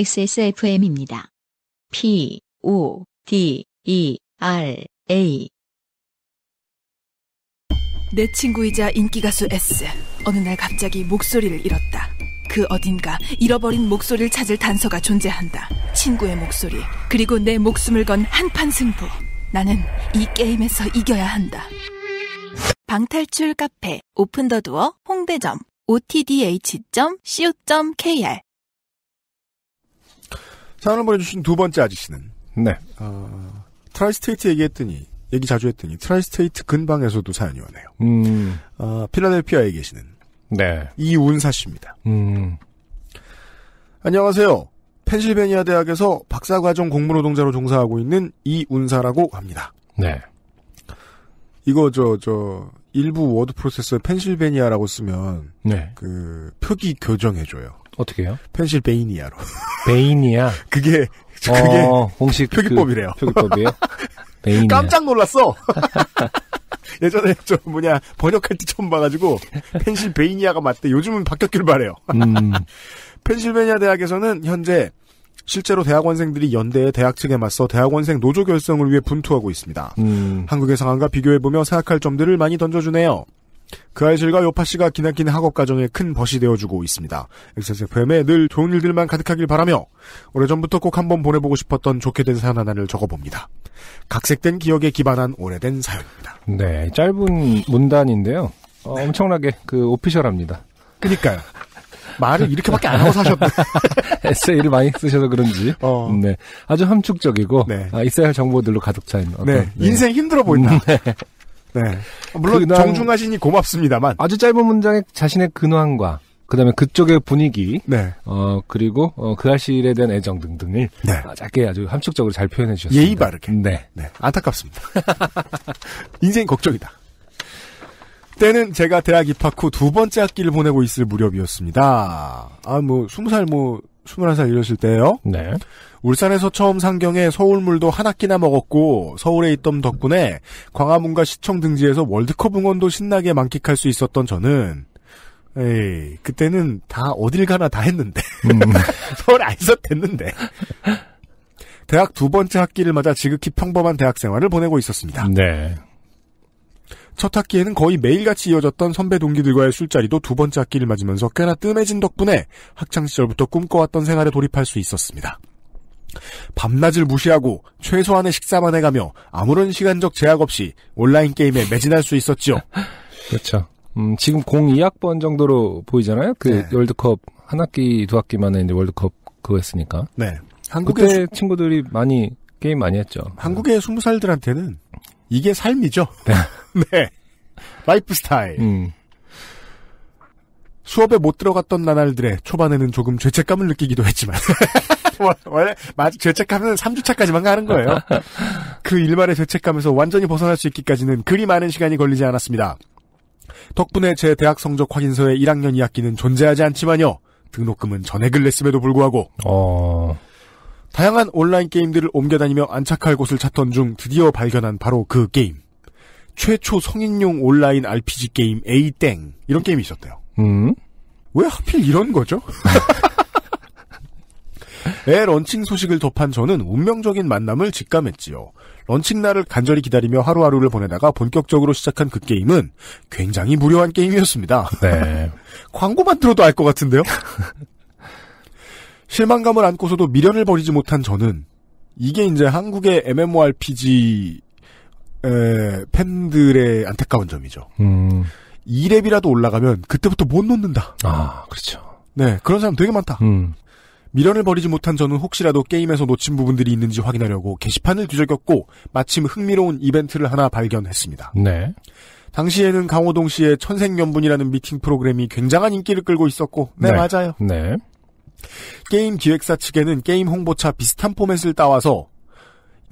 XSFM입니다. P, O, D, E, R, A. 내 친구이자 인기가수 S. 어느 날 갑자기 목소리를 잃었다. 그 어딘가 잃어버린 목소리를 찾을 단서가 존재한다. 친구의 목소리, 그리고 내 목숨을 건 한판 승부. 나는 이 게임에서 이겨야 한다. 방탈출 카페, 오픈더두어, 홍대점, otdh.co.kr 사연을 보내주신 두 번째 아저씨는 네. 어, 트라이스테이트 얘기했더니 얘기 자주 했더니 트라이스테이트 근방에서도 사연이 오네요. 음. 어, 필라델피아에 계시는 네. 이운사 씨입니다. 음. 안녕하세요. 펜실베니아 대학에서 박사과정 공무노동자로 종사하고 있는 이운사라고 합니다. 네. 이거 저저 저 일부 워드 프로세서 펜실베니아라고 쓰면 네. 그 표기 교정해줘요. 어떻게 해요? 펜실베이니아로. 베이니아? 그게, 그게 어, 공식 그 표기법이래요. 그, 표기법이에요? 베이니아. 깜짝 놀랐어! 예전에 저 뭐냐 번역할 때 처음 봐가지고 펜실베이니아가 맞대 요즘은 바뀌었길 바래요. 음. 펜실베니아 대학에서는 현재 실제로 대학원생들이 연대의 대학 측에 맞서 대학원생 노조 결성을 위해 분투하고 있습니다. 음. 한국의 상황과 비교해보며 생각할 점들을 많이 던져주네요. 그 아이실과 요파 씨가 기나긴 학업 과정에 큰 벗이 되어주고 있습니다. XSFM에 늘 좋은 일들만 가득하길 바라며 오래전부터 꼭 한번 보내보고 싶었던 좋게 된 사연 하나를 적어봅니다. 각색된 기억에 기반한 오래된 사연입니다. 네, 짧은 문단인데요. 어, 네. 엄청나게 그 오피셜합니다. 그니까요. 말을 이렇게밖에 안 하고 사셨네. 에세이를 많이 쓰셔서 그런지. 어. 네. 아주 함축적이고 네. 아, 있어야 할 정보들로 가득 차인. 어떤, 네. 인생 힘들어 보인다. 음, 네. 네. 아, 물론 근황... 정중하시니 고맙습니다만. 아주 짧은 문장에 자신의 근황과 그다음에 그쪽의 분위기, 네. 어 그리고 어, 그아실에 대한 애정 등등을 네. 어, 짧게 아주 함축적으로 잘 표현해 주셨습니다. 예의 바르게. 네, 네. 안타깝습니다. 인생 걱정이다. 때는 제가 대학 입학 후 두 번째 학기를 보내고 있을 무렵이었습니다. 아뭐 스무 살뭐 21살 이러실 때예요. 네. 울산에서 처음 상경해 서울물도 한 학기나 먹었고 서울에 있던 덕분에 광화문과 시청 등지에서 월드컵 응원도 신나게 만끽할 수 있었던 저는 에이, 그때는 다 어딜 가나 다 했는데 음. 서울 안 있었댔는데 대학 두 번째 학기를 맞아 지극히 평범한 대학 생활을 보내고 있었습니다. 네. 첫 학기에는 거의 매일같이 이어졌던 선배 동기들과의 술자리도 두 번째 학기를 맞으면서 꽤나 뜸해진 덕분에 학창시절부터 꿈꿔왔던 생활에 돌입할 수 있었습니다. 밤낮을 무시하고 최소한의 식사만 해가며 아무런 시간적 제약 없이 온라인 게임에 매진할 수 있었지요. 그렇죠. 음, 지금 02학번 정도로 보이잖아요. 그 네. 월드컵 한 학기 두 학기 만에 이제 월드컵 그거 했으니까. 네. 한국의 친구들이 많이 게임 많이 했죠. 한국의 스무 살들한테는 이게 삶이죠. 네. 네. 라이프 스타일. 음. 수업에 못 들어갔던 나날들의 초반에는 조금 죄책감을 느끼기도 했지만 원래 죄책감은 3주차까지만 가는 거예요. 그 일말의 죄책감에서 완전히 벗어날 수 있기까지는 그리 많은 시간이 걸리지 않았습니다. 덕분에 제 대학 성적 확인서에 1학년 2학기는 존재하지 않지만요. 등록금은 전액을 냈음에도 불구하고 어... 다양한 온라인 게임들을 옮겨다니며 안착할 곳을 찾던 중 드디어 발견한 바로 그 게임. 최초 성인용 온라인 RPG 게임 A땡 이런 게임이 있었대요. 음? 왜 하필 이런 거죠? 애 런칭 소식을 접한 저는 운명적인 만남을 직감했지요. 런칭 날을 간절히 기다리며 하루하루를 보내다가 본격적으로 시작한 그 게임은 굉장히 무료한 게임이었습니다. 네. 광고만 들어도 알 것 같은데요? 실망감을 안고서도 미련을 버리지 못한 저는 이게 이제 한국의 MMORPG 팬들의 안타까운 점이죠. 음. 2렙이라도 올라가면 그때부터 못 놓는다. 아, 그렇죠. 네, 그런 사람 되게 많다. 음. 미련을 버리지 못한 저는 혹시라도 게임에서 놓친 부분들이 있는지 확인하려고 게시판을 뒤적였고 마침 흥미로운 이벤트를 하나 발견했습니다. 네. 당시에는 강호동 씨의 천생연분이라는 미팅 프로그램이 굉장한 인기를 끌고 있었고, 네, 네. 맞아요. 네. 게임 기획사 측에는 게임 홍보차 비슷한 포맷을 따와서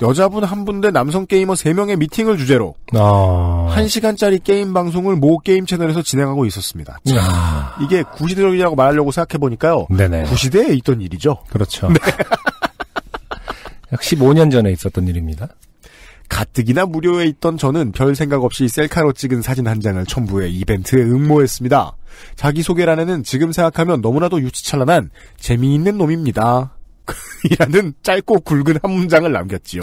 여자분 한 분 대 남성 게이머 3명의 미팅을 주제로 아... 1시간짜리 게임 방송을 모 게임 채널에서 진행하고 있었습니다. 아... 이게 구시대적이라고 말하려고 생각해보니까요. 네네. 구시대에 있던 일이죠. 그렇죠. 네. 15년 전에 있었던 일입니다. 가뜩이나 무료에 있던 저는 별 생각 없이 셀카로 찍은 사진 한 장을 첨부해 이벤트에 응모했습니다. 자기소개란에는 지금 생각하면 너무나도 유치찬란한 재미있는 놈입니다. 이라는 짧고 굵은 한 문장을 남겼지요.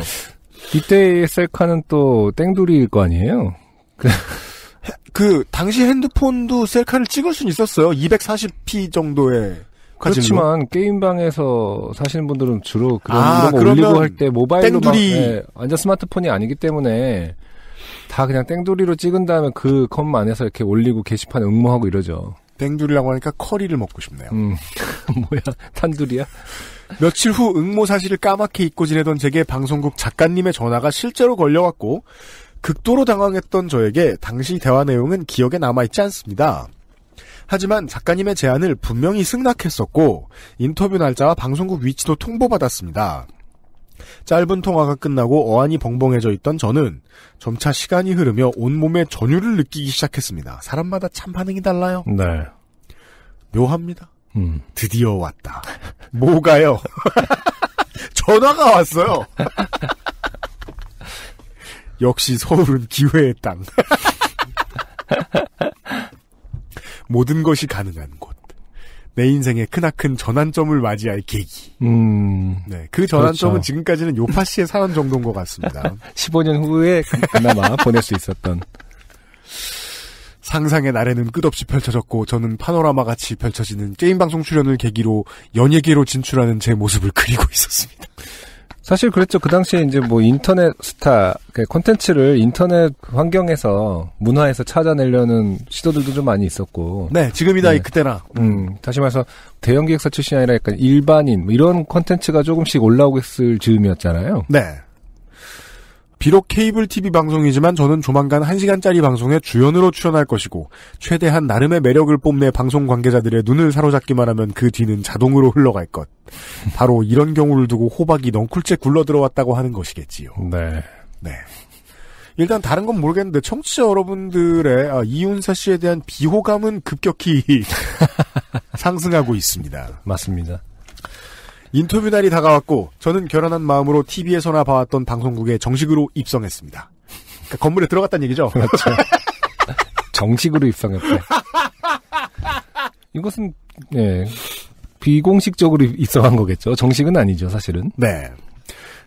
이때의 셀카는 또 땡돌이일 거 아니에요? 그 당시 핸드폰도 셀카를 찍을 수는 있었어요. 240p 정도의 그렇지만 게임방에서 사시는 분들은 주로 그런 아, 이런 거 올리고 할 때 모바일로 막 네, 완전 스마트폰이 아니기 때문에 다 그냥 땡돌이로 찍은 다음에 그 컴 안에서 이렇게 올리고 게시판 응모하고 이러죠. 땡돌이라고 하니까 커리를 먹고 싶네요. 음. 뭐야 탄두리야? 며칠 후 응모 사실을 까맣게 잊고 지내던 제게 방송국 작가님의 전화가 실제로 걸려왔고 극도로 당황했던 저에게 당시 대화 내용은 기억에 남아있지 않습니다. 하지만 작가님의 제안을 분명히 승낙했었고 인터뷰 날짜와 방송국 위치도 통보받았습니다. 짧은 통화가 끝나고 어안이 벙벙해져 있던 저는 점차 시간이 흐르며 온몸에 전율을 느끼기 시작했습니다. 사람마다 참 반응이 달라요. 네. 묘합니다. 음. 드디어 왔다. 뭐가요? 전화가 왔어요. 역시 서울은 기회의 땅. 모든 것이 가능한 곳. 내 인생의 크나큰 전환점을 맞이할 계기. 음. 네. 그 전환점은 그렇죠. 지금까지는 요파 씨의 사연 정도인 것 같습니다. 15년 후에 그나마 보낼 수 있었던. 상상의 날에는 끝없이 펼쳐졌고 저는 파노라마 같이 펼쳐지는 게임 방송 출연을 계기로 연예계로 진출하는 제 모습을 그리고 있었습니다. 사실 그랬죠. 그 당시에 이제 뭐 인터넷 스타, 그 콘텐츠를 인터넷 환경에서 문화에서 찾아내려는 시도들도 좀 많이 있었고. 네, 지금이나 네. 그때나. 음, 다시 말해서 대형 기획사 출신이 아니라 약간 일반인, 뭐 이런 콘텐츠가 조금씩 올라오고 있을 즈음이었잖아요. 네. 비록 케이블 TV 방송이지만 저는 조만간 1시간짜리 방송에 주연으로 출연할 것이고 최대한 나름의 매력을 뽐내 방송 관계자들의 눈을 사로잡기만 하면 그 뒤는 자동으로 흘러갈 것. 바로 이런 경우를 두고 호박이 넝쿨째 굴러 들어왔다고 하는 것이겠지요. 네. 네. 일단 다른 건 모르겠는데 청취자 여러분들의 아, 이윤사 씨에 대한 비호감은 급격히 상승하고 있습니다. 맞습니다. 인터뷰 날이 다가왔고 저는 결혼한 마음으로 TV에서나 봐왔던 방송국에 정식으로 입성했습니다. 그러니까 건물에 들어갔다는 얘기죠. 그렇죠. 정식으로 입성했대. 이것은 예, 비공식적으로 입성한 거겠죠. 정식은 아니죠, 사실은. 네.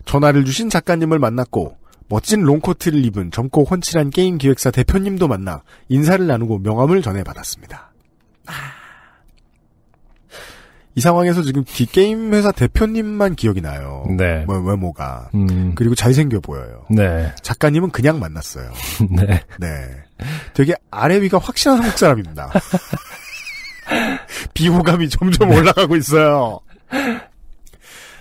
전화를 주신 작가님을 만났고 멋진 롱코트를 입은 젊고 훤칠한 게임 기획사 대표님도 만나 인사를 나누고 명함을 전해 받았습니다. 아, 이 상황에서 지금 게임 회사 대표님만 기억이 나요. 네. 뭐, 외모가. 음. 그리고 잘생겨 보여요. 네. 작가님은 그냥 만났어요. 네. 네. 되게 아래 위가 확실한 한국 사람입니다. 비호감이 점점 네. 올라가고 있어요.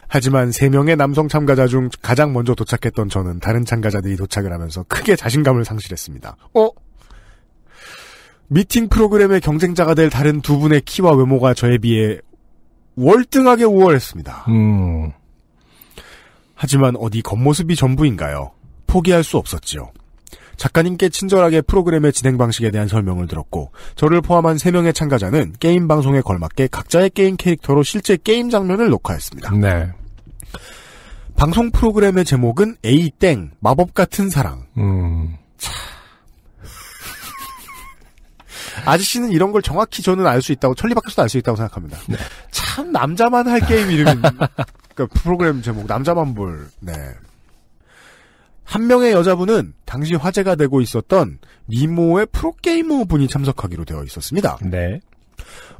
하지만 세명의 남성 참가자 중 가장 먼저 도착했던 저는 다른 참가자들이 도착을 하면서 크게 자신감을 상실했습니다. 어? 미팅 프로그램의 경쟁자가 될 다른 두 분의 키와 외모가 저에 비해 월등하게 우월했습니다. 음. 하지만 어디 겉모습이 전부인가요? 포기할 수 없었지요. 작가님께 친절하게 프로그램의 진행 방식에 대한 설명을 들었고 저를 포함한 3명의 참가자는 게임 방송에 걸맞게 각자의 게임 캐릭터로 실제 게임 장면을 녹화했습니다. 네. 방송 프로그램의 제목은 A 땡 마법 같은 사랑. 음. 차. 아저씨는 이런 걸 정확히 저는 알 수 있다고 천리밖에서도 알 수 있다고 생각합니다. 네. 참 남자만 할 게임 이름 그러니까 프로그램 제목 남자만 볼. 네. 한 명의 여자분은 당시 화제가 되고 있었던 미모의 프로게이머 분이 참석하기로 되어 있었습니다. 네.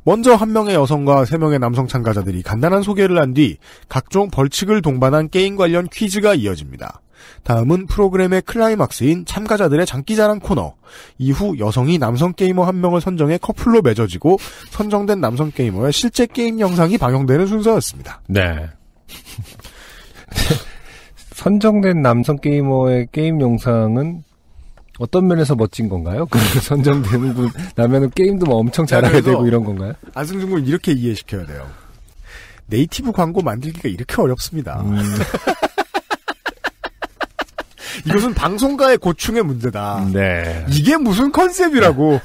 먼저 한 명의 여성과 세 명의 남성 참가자들이 간단한 소개를 한 뒤 각종 벌칙을 동반한 게임 관련 퀴즈가 이어집니다. 다음은 프로그램의 클라이막스인 참가자들의 장기자랑 코너. 이후 여성이 남성 게이머 한 명을 선정해 커플로 맺어지고 선정된 남성 게이머의 실제 게임 영상이 방영되는 순서였습니다. 네. 선정된 남성 게이머의 게임 영상은 어떤 면에서 멋진 건가요? 그 선정되는 분 나면은 게임도 뭐 엄청 잘하게 되고 이런 건가요? 안승준 군 이렇게 이해시켜야 돼요. 네이티브 광고 만들기가 이렇게 어렵습니다. 음. 이것은 방송가의 고충의 문제다. 네. 이게 무슨 컨셉이라고.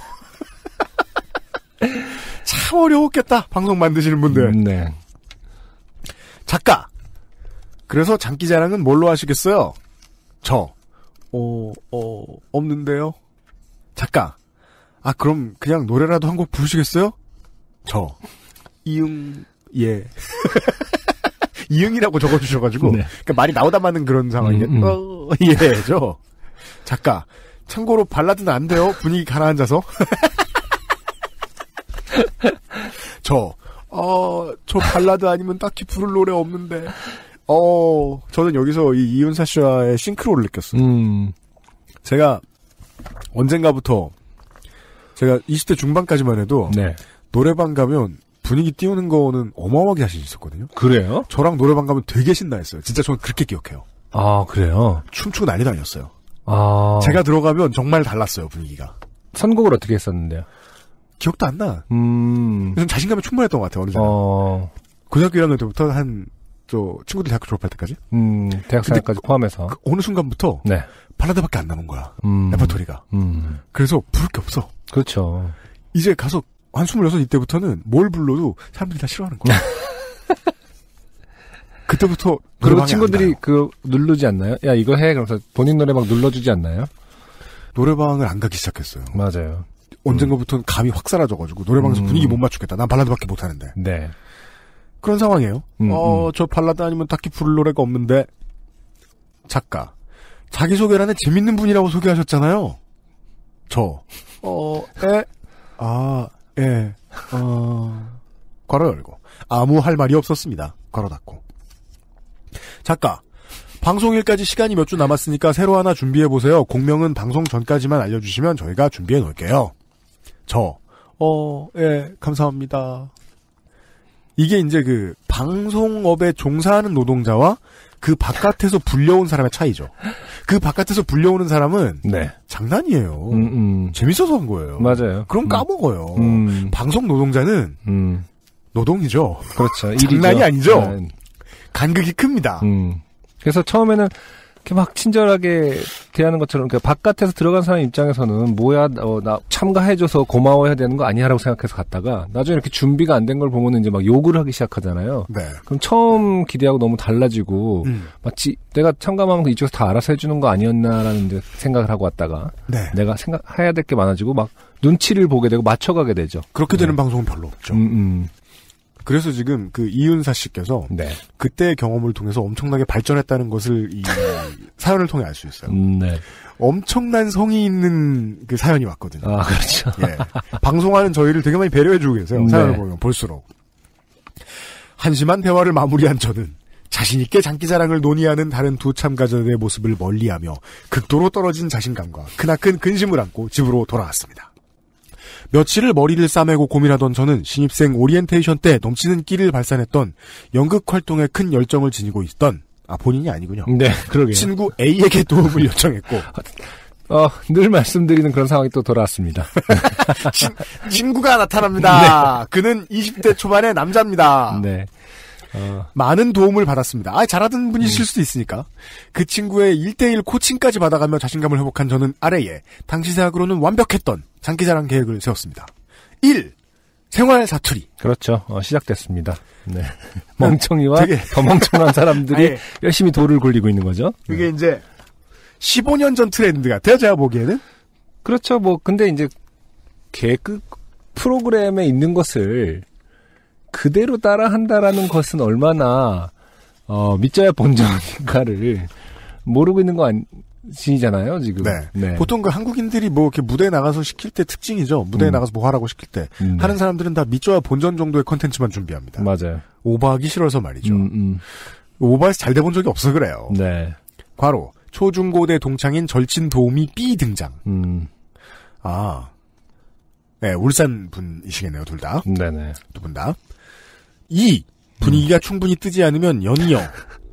네. 참 어려웠겠다. 방송 만드시는 분들. 음, 네. 작가. 그래서 장기자랑은 뭘로 하시겠어요? 저. 어, 어, 없는데요? 작가. 아, 그럼 그냥 노래라도 한 곡 부르시겠어요? 저. 이응, 예. 이응이라고 적어주셔가지고 네. 그러니까 말이 나오다 마는 그런 상황이에요. 음, 음. 어, 예죠. 작가. 참고로 발라드는 안 돼요. 분위기 가라앉아서. 저, 어, 저 발라드 아니면 딱히 부를 노래 없는데. 어, 저는 여기서 이 이윤사 씨와의 싱크로를 느꼈어요. 음. 제가 언젠가부터 제가 20대 중반까지만 해도 네. 노래방 가면 분위기 띄우는 거는 어마어마하게 자신 있었거든요. 그래요? 저랑 노래방 가면 되게 신나했어요. 진짜 저는 그렇게 기억해요. 아 그래요? 춤추고 난리 다녔어요. 아 제가 들어가면 정말 달랐어요 분위기가. 선곡을 어떻게 했었는데요? 기억도 안 나. 음. 자신감이 충분했던 것 같아요 어느 정도. 어... 고등학교 1학년 때부터 한저 친구들 대학교 졸업할 때까지. 음. 대학생까지 포함해서. 그, 그 어느 순간부터 네. 발라드밖에 안 남은 거야. 음. 레퍼토리가. 음. 그래서 부를 게 없어. 그렇죠. 이제 가서 한 26, 이때부터는 뭘 불러도 사람들이 다 싫어하는 거야. 그때부터 그리 친구들이 그 누르지 않나요? 야 이거 해 그러면서 본인 노래방 눌러주지 않나요? 노래방을 안 가기 시작했어요. 맞아요. 언젠가부터는 감이 확 사라져가지고 노래방에서 음. 분위기 못 맞추겠다. 난 발라드밖에 못하는데. 네. 그런 상황이에요. 음, 어저 음. 발라드 아니면 딱히 부를 노래가 없는데 작가 자기 소개란에 재밌는 분이라고 소개하셨잖아요. 저 어에 아 예. 어... 괄호 열고. 아무 할 말이 없었습니다. 괄호 닫고. 작가. 방송일까지 시간이 몇 주 남았으니까 새로 하나 준비해보세요. 공명은 방송 전까지만 알려주시면 저희가 준비해놓을게요. 저. 어, 예, 감사합니다. 이게 이제 그 방송업에 종사하는 노동자와 그 바깥에서 불려온 사람의 차이죠. 그 바깥에서 불려오는 사람은 네. 장난이에요. 음, 음. 재밌어서 한 거예요. 맞아요. 그럼 음. 까먹어요. 음. 방송 노동자는 음. 노동이죠. 그렇죠. 장난이 아니죠. 네. 간극이 큽니다. 음. 그래서 처음에는 이렇게 막 친절하게 대하는 것처럼 그러니까 바깥에서 들어간 사람 입장에서는 뭐야 어, 나 참가해줘서 고마워해야 되는 거 아니야라고 생각해서 갔다가 나중에 이렇게 준비가 안 된 걸 보면 이제 막 욕을 하기 시작하잖아요. 네. 그럼 처음 기대하고 너무 달라지고 음. 마치 내가 참가하면 이쪽에서 다 알아서 해주는 거 아니었나라는 생각을 하고 왔다가 네. 내가 생각해야 될 게 많아지고 막 눈치를 보게 되고 맞춰가게 되죠. 그렇게 네. 되는 방송은 별로 없죠. 음, 음. 그래서 지금 그 이윤사 씨께서 네. 그때의 경험을 통해서 엄청나게 발전했다는 것을 이 사연을 통해 알 수 있어요. 음, 네. 엄청난 성이 있는 그 사연이 왔거든요. 아, 그렇죠. 예. 방송하는 저희를 되게 많이 배려해주고 계세요. 네. 사연을 보면 볼수록. 한심한 대화를 마무리한 저는 자신있게 장기자랑을 논의하는 다른 두 참가자들의 모습을 멀리하며 극도로 떨어진 자신감과 크나큰 근심을 안고 집으로 돌아왔습니다. 며칠을 머리를 싸매고 고민하던 저는 신입생 오리엔테이션 때 넘치는 끼를 발산했던 연극 활동에 큰 열정을 지니고 있던 아 본인이 아니군요. 네, 그러게요. 친구 A에게 도움을 요청했고 어, 늘 말씀드리는 그런 상황이 또 돌아왔습니다. 친, 친구가 나타납니다. 네. 그는 20대 초반의 남자입니다. 네. 어. 많은 도움을 받았습니다. 아, 잘하던 분이실 음. 수도 있으니까. 그 친구의 1대1 코칭까지 받아가며 자신감을 회복한 저는 아래에 당시 생각으로는 완벽했던 장기자랑 계획을 세웠습니다. 1. 생활 사투리. 그렇죠. 어, 시작됐습니다. 네. 멍청이와 되게... 더 멍청한 사람들이 아예. 열심히 돌을 굴리고 있는 거죠. 그게 네. 이제 15년 전 트렌드 가아요 제가 보기에는. 그렇죠. 뭐 근데 이제 개그 프로그램에 있는 것을 그대로 따라한다라는 것은 얼마나 어, 믿져야 본전인가를 모르고 있는 거 아니잖아요 지금. 네. 네. 보통 그 한국인들이 뭐 이렇게 무대에 나가서 시킬 때 특징이죠. 무대에 음. 나가서 뭐 하라고 시킬 때 음. 네. 하는 사람들은 다믿져야 본전 정도의 컨텐츠만 준비합니다. 맞아요. 오버하기 싫어서 말이죠. 음, 음. 오버해서 잘 돼 본 적이 없어 그래요. 네. 과로 초중고대 동창인 절친 도우미 B 등장. 음. 아, 네, 울산 분이시겠네요, 둘 다. 네네. 두 분 다. 2. 분위기가 음. 충분히 뜨지 않으면 연이어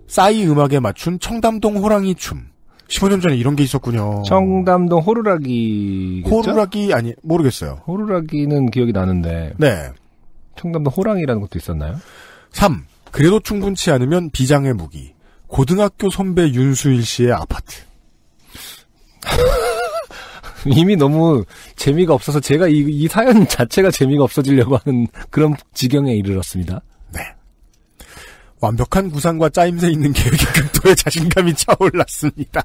싸이 음악에 맞춘 청담동 호랑이 춤. 15년 전에 이런 게 있었군요. 청담동 호루라기. 호루라기 아니 모르겠어요. 호루라기는 기억이 나는데. 네. 청담동 호랑이라는 것도 있었나요? 3. 그래도 충분치 않으면 비장의 무기. 고등학교 선배 윤수일 씨의 아파트. 이미 너무 재미가 없어서 제가 이, 이 사연 자체가 재미가 없어지려고 하는 그런 지경에 이르렀습니다. 네. 완벽한 구상과 짜임새 있는 계획의 극도의 자신감이 차올랐습니다.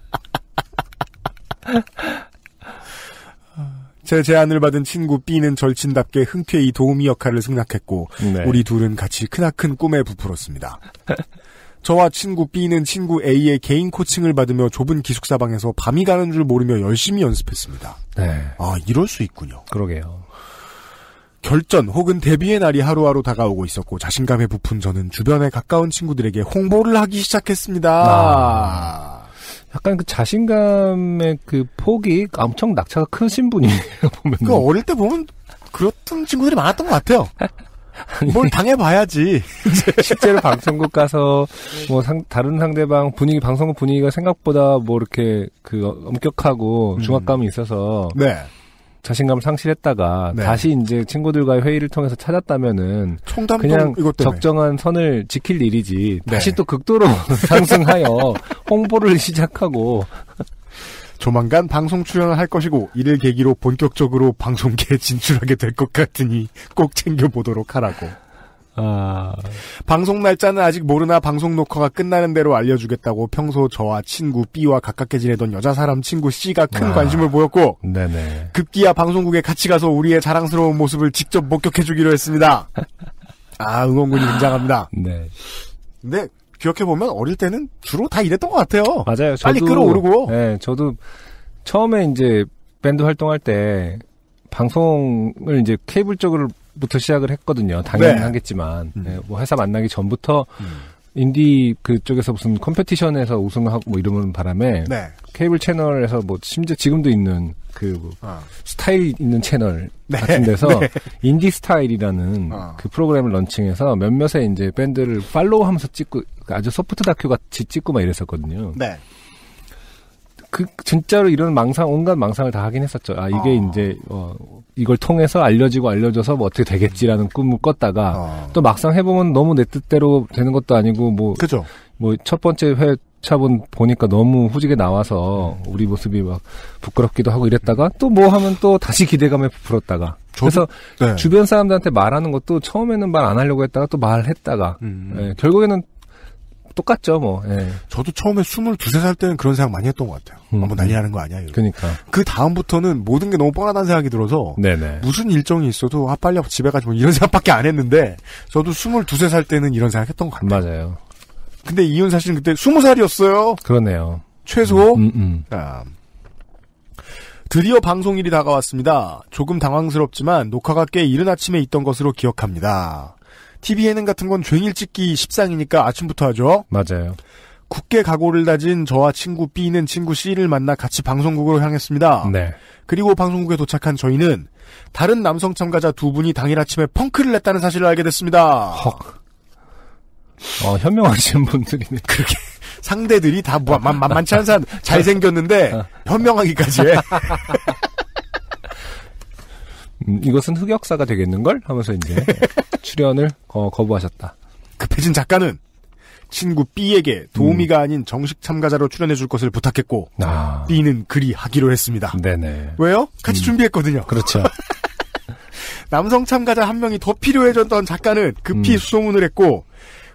제 제안을 받은 친구 B는 절친답게 흔쾌히 도우미 역할을 승낙했고 네. 우리 둘은 같이 크나큰 꿈에 부풀었습니다. 저와 친구 B는 친구 A의 개인 코칭을 받으며 좁은 기숙사 방에서 밤이 가는 줄 모르며 열심히 연습했습니다. 네. 아, 이럴 수 있군요. 그러게요. 결전 혹은 데뷔의 날이 하루하루 다가오고 있었고 자신감에 부푼 저는 주변에 가까운 친구들에게 홍보를 하기 시작했습니다. 아. 약간 그 자신감의 그 폭이 엄청 낙차가 크신 분이에요, 보면. 그 어릴 때 보면 그렇던 친구들이 많았던 것 같아요. 뭘 당해봐야지. 실제로 방송국 가서 뭐 상, 다른 상대방 분위기 방송국 분위기가 생각보다 뭐 이렇게 그 엄격하고 음. 중압감이 있어서 네. 자신감을 상실했다가 네. 다시 이제 친구들과의 회의를 통해서 찾았다면은 그냥 적정한 선을 지킬 일이지 네. 다시 또 극도로 상승하여 홍보를 시작하고 조만간 방송 출연을 할 것이고 이를 계기로 본격적으로 방송계에 진출하게 될 것 같으니 꼭 챙겨보도록 하라고. 아... 방송 날짜는 아직 모르나 방송 녹화가 끝나는 대로 알려주겠다고 평소 저와 친구 B와 가깝게 지내던 여자 사람 친구 C가 큰 아... 관심을 보였고 네네. 급기야 방송국에 같이 가서 우리의 자랑스러운 모습을 직접 목격해주기로 했습니다. 아 응원군이 굉장합니다. 네. 근데 네. 기억해보면 어릴 때는 주로 다 이랬던 것 같아요. 맞아요. 저도, 빨리 끌어오르고. 네, 저도 처음에 이제 밴드 활동할 때 방송을 이제 케이블 쪽으로부터 시작을 했거든요. 당연하겠지만 네. 음. 네, 뭐 회사 만나기 전부터 음. 인디 그쪽에서 무슨 컴페티션에서 우승하고 뭐 이러는 바람에 네. 케이블 채널에서 뭐 심지어 지금도 있는 그뭐 어. 아. 스타일 있는 채널 네. 같은 데서 네. 인디 스타일이라는 어. 그 프로그램을 런칭해서 몇몇의 이제 밴드를 팔로우하면서 찍고 아주 소프트 다큐 같이 찍고 막 이랬었거든요. 네. 그 진짜로 이런 망상 온갖 망상을 다 하긴 했었죠. 아 이게 아. 이제 어, 이걸 통해서 알려지고 알려져서 뭐 어떻게 되겠지라는 꿈을 꿨다가 아. 또 막상 해보면 너무 내 뜻대로 되는 것도 아니고 뭐뭐첫 번째 회 차본 보니까 너무 후지게 나와서 음. 우리 모습이 막 부끄럽기도 하고 이랬다가 또 뭐 하면 또 다시 기대감에 부풀었다가 저도, 그래서 네. 주변 사람들한테 말하는 것도 처음에는 말 안 하려고 했다가 또 말했다가 음. 네, 결국에는 똑같죠, 뭐. 예. 저도 처음에 스물 두세 살 때는 그런 생각 많이 했던 것 같아요. 음. 한번 아, 뭐 난리 나는 거 아니야, 이러 그니까. 그 다음부터는 모든 게 너무 뻔하다는 생각이 들어서. 네네. 무슨 일정이 있어도, 아, 빨리 집에 가지 뭐 이런 생각밖에 안 했는데, 저도 스물 두세 살 때는 이런 생각 했던 것 같아요. 맞아요. 근데 이혼 사실은 그때 스무 살이었어요 그러네요. 최소. 음, 음, 아. 드디어 방송일이 다가왔습니다. 조금 당황스럽지만 녹화가 꽤 이른 아침에 있던 것으로 기억합니다. TV 예능 같은 건 쟁일 찍기 십상이니까 아침부터 하죠. 맞아요. 국계 각오를 다진 저와 친구 B는 친구 C를 만나 같이 방송국으로 향했습니다. 네. 그리고 방송국에 도착한 저희는 다른 남성 참가자 두 분이 당일 아침에 펑크를 냈다는 사실을 알게 됐습니다. 헉. 어, 현명하신 분들이네. 그렇게 상대들이 다 뭐, 만, 만만치 않은 사람 잘생겼는데 어. 현명하기까지 해. 음, 이것은 흑역사가 되겠는걸? 하면서 이제 출연을 어, 거부하셨다. 급해진 작가는 친구 B에게 도우미가 음. 아닌 정식 참가자로 출연해 줄 것을 부탁했고 아. B는 그리 하기로 했습니다. 네네. 왜요? 같이 음. 준비했거든요. 그렇죠. 남성 참가자 한 명이 더 필요해졌던 작가는 급히 음. 수소문을 했고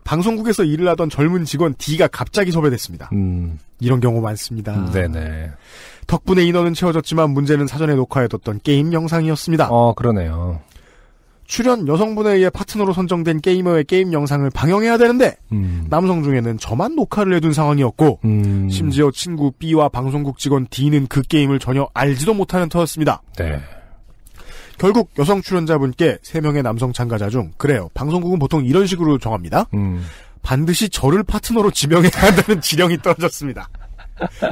방송국에서 일을 하던 젊은 직원 D가 갑자기 섭외됐습니다. 음. 이런 경우 많습니다. 음, 네네. 덕분에 인원은 채워졌지만 문제는 사전에 녹화해뒀던 게임 영상이었습니다. 어, 그러네요. 출연 여성분에 의해 파트너로 선정된 게이머의 게임 영상을 방영해야 되는데 음. 남성 중에는 저만 녹화를 해둔 상황이었고 음. 심지어 친구 B와 방송국 직원 D는 그 게임을 전혀 알지도 못하는 터였습니다. 네. 결국 여성 출연자분께 3명의 남성 참가자 중 그래요. 방송국은 보통 이런 식으로 정합니다. 음. 반드시 저를 파트너로 지명해야 한다는 지령이 떨어졌습니다.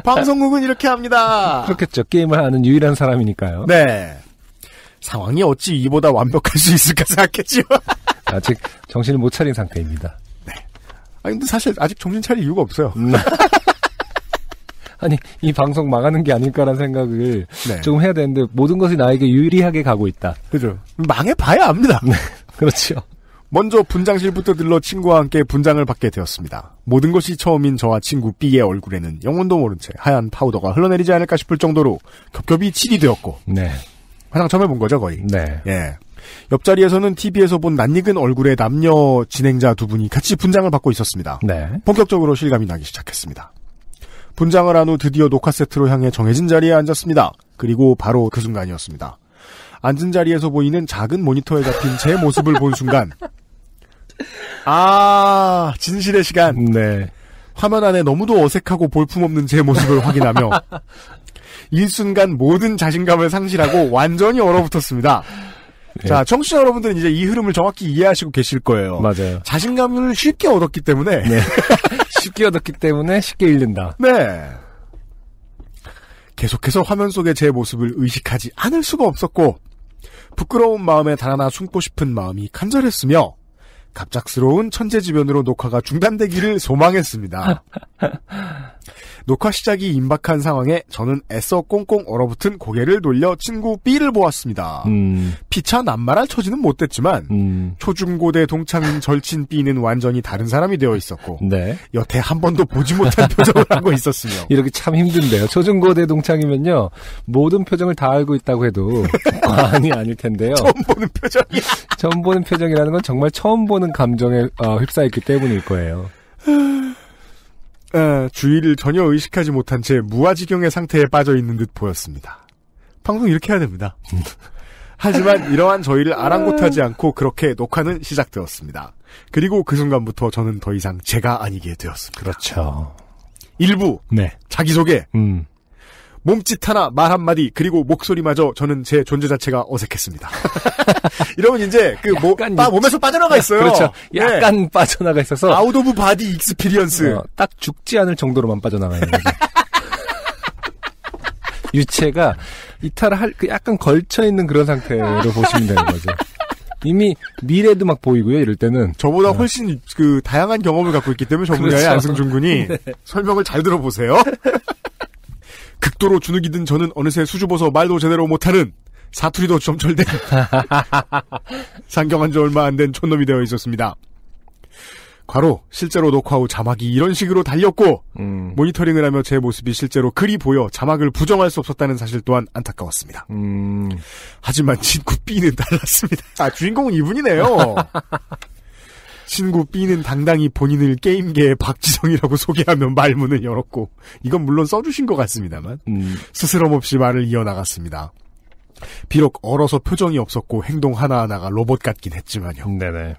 방송국은 이렇게 합니다. 그렇겠죠. 게임을 하는 유일한 사람이니까요. 네. 상황이 어찌 이보다 완벽할 수 있을까 생각했죠 아직 정신을 못 차린 상태입니다. 네. 아니, 근데 사실 아직 정신 차릴 이유가 없어요. 음. 아니 이 방송 망하는 게 아닐까라는 생각을 네. 조금 해야 되는데 모든 것이 나에게 유리하게 가고 있다. 그죠. 망해 봐야 압니다. 네, 그렇죠. 먼저 분장실부터 들러 친구와 함께 분장을 받게 되었습니다. 모든 것이 처음인 저와 친구 B의 얼굴에는 영혼도 모른 채 하얀 파우더가 흘러내리지 않을까 싶을 정도로 겹겹이 칠이 되었고. 네. 화장 처음 에본 거죠, 거의. 네. 예. 옆자리에서는 TV에서 본 낯익은 얼굴의 남녀 진행자 두 분이 같이 분장을 받고 있었습니다. 네. 본격적으로 실감이 나기 시작했습니다. 분장을 한 후 드디어 녹화 세트로 향해 정해진 자리에 앉았습니다. 그리고 바로 그 순간이었습니다. 앉은 자리에서 보이는 작은 모니터에 잡힌 제 모습을 본 순간 아 진실의 시간 네. 화면 안에 너무도 어색하고 볼품없는 제 모습을 확인하며 일순간 모든 자신감을 상실하고 완전히 얼어붙었습니다. 네. 자, 청취자 여러분들은 이제 이 흐름을 정확히 이해하시고 계실 거예요. 맞아요. 자신감을 쉽게 얻었기 때문에 네. 끼워넣기 때문에 쉽게 잃는다. 네. 계속해서 화면 속의 제 모습을 의식하지 않을 수가 없었고 부끄러운 마음에 달아나 숨고 싶은 마음이 간절했으며 갑작스러운 천재지변으로 녹화가 중단되기를 소망했습니다. 녹화 시작이 임박한 상황에 저는 애써 꽁꽁 얼어붙은 고개를 돌려 친구 B를 보았습니다. 음. 피차 낱말할 처지는 못됐지만 음. 초중고대 동창인 절친 B는 완전히 다른 사람이 되어 있었고 네. 여태 한 번도 보지 못한 표정을 하고 있었으며 이렇게 참 힘든데요. 초중고대 동창이면요 모든 표정을 다 알고 있다고 해도 과언이 아닐 텐데요. 처음 보는 표정이 처음 보는 표정이라는 건 정말 처음 보는 감정에 어, 휩싸였기 때문일 거예요. 주의를 전혀 의식하지 못한 채 무아지경의 상태에 빠져 있는 듯 보였습니다. 방송 이렇게 해야 됩니다. 하지만 이러한 저희를 음. 아랑곳하지 않고 그렇게 녹화는 시작되었습니다. 그리고 그 순간부터 저는 더 이상 제가 아니게 되었습니다. 그렇죠. 일부 네. 자기소개 음. 몸짓 하나, 말 한마디, 그리고 목소리마저 저는 제 존재 자체가 어색했습니다. 이러면 이제 그 모, 뭐, 빠, 몸에서 빠져나가 있어요. 그렇죠. 네. 약간 네. 빠져나가 있어서 아웃 오브 바디 익스피리언스. 어, 딱 죽지 않을 정도로만 빠져나가 있는 거죠. 유체가 이탈할 그 약간 걸쳐 있는 그런 상태로 보시면 되는 거죠. 이미 미래도 막 보이고요. 이럴 때는 저보다 어. 훨씬 그 다양한 경험을 갖고 있기 때문에 전문가의 그렇죠. 안승준 군이 네. 설명을 잘 들어보세요. 극도로 주눅이 든 저는 어느새 수줍어서 말도 제대로 못하는 사투리도 점철된 상경한 지 얼마 안 된 촌놈이 되어 있었습니다. 과로 실제로 녹화 후 자막이 이런 식으로 달렸고 음. 모니터링을 하며 제 모습이 실제로 그리 보여 자막을 부정할 수 없었다는 사실 또한 안타까웠습니다. 음. 하지만 진구 B는 달랐습니다. 아 주인공은 이분이네요. 친구 B는 당당히 본인을 게임계의 박지성이라고 소개하며 말문을 열었고 이건 물론 써주신 것 같습니다만 음. 스스럼 없이 말을 이어나갔습니다. 비록 얼어서 표정이 없었고 행동 하나하나가 로봇 같긴 했지만요. 네네.